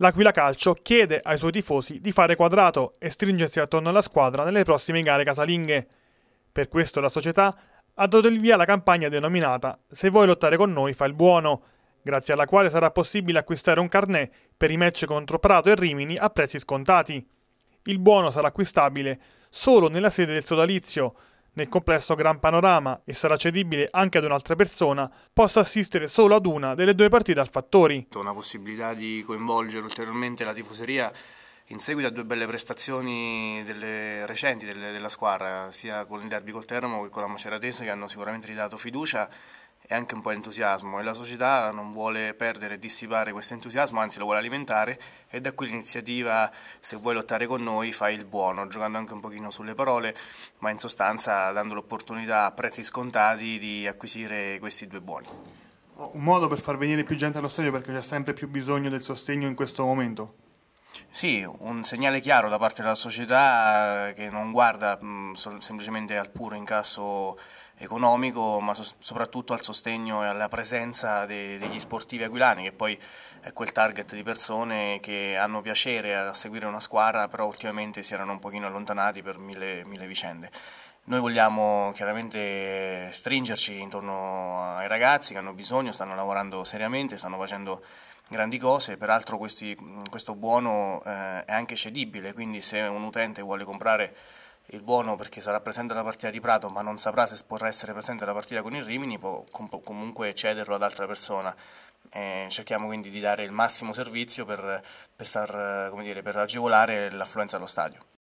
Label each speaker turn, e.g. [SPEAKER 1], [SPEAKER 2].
[SPEAKER 1] l'Aquila Calcio chiede ai suoi tifosi di fare quadrato e stringersi attorno alla squadra nelle prossime gare casalinghe. Per questo la società ha dato il via alla campagna denominata Se vuoi lottare con noi fa il buono, grazie alla quale sarà possibile acquistare un carnet per i match contro Prato e Rimini a prezzi scontati. Il buono sarà acquistabile solo nella sede del sodalizio, nel complesso Gran Panorama, e sarà cedibile anche ad un'altra persona, possa assistere solo ad una delle due partite al Fattori.
[SPEAKER 2] Una possibilità di coinvolgere ulteriormente la tifoseria in seguito a due belle prestazioni delle recenti delle, della squadra, sia con il derby col Teramo che con la Maceratese, che hanno sicuramente ridato fiducia e anche un po' entusiasmo e la società non vuole perdere e dissipare questo entusiasmo, anzi lo vuole alimentare e da qui l'iniziativa se vuoi lottare con noi fai il buono, giocando anche un pochino sulle parole, ma in sostanza dando l'opportunità a prezzi scontati di acquisire questi due buoni.
[SPEAKER 1] Un modo per far venire più gente allo stadio perché c'è sempre più bisogno del sostegno in questo momento.
[SPEAKER 2] Sì, un segnale chiaro da parte della società eh, che non guarda semplicemente al puro incasso economico, ma so- soprattutto al sostegno e alla presenza de- degli sportivi aquilani, che poi è quel target di persone che hanno piacere a seguire una squadra, però ultimamente si erano un pochino allontanati per mille, mille vicende. Noi vogliamo chiaramente stringerci intorno ai ragazzi che hanno bisogno, stanno lavorando seriamente, stanno facendo grandi cose, peraltro questi, questo buono eh, è anche cedibile, quindi se un utente vuole comprare il buono perché sarà presente alla partita di Prato ma non saprà se vorrà essere presente alla partita con il Rimini può comunque cederlo ad altra persona eh, cerchiamo quindi di dare il massimo servizio per, per, star, dire, per agevolare l'affluenza allo stadio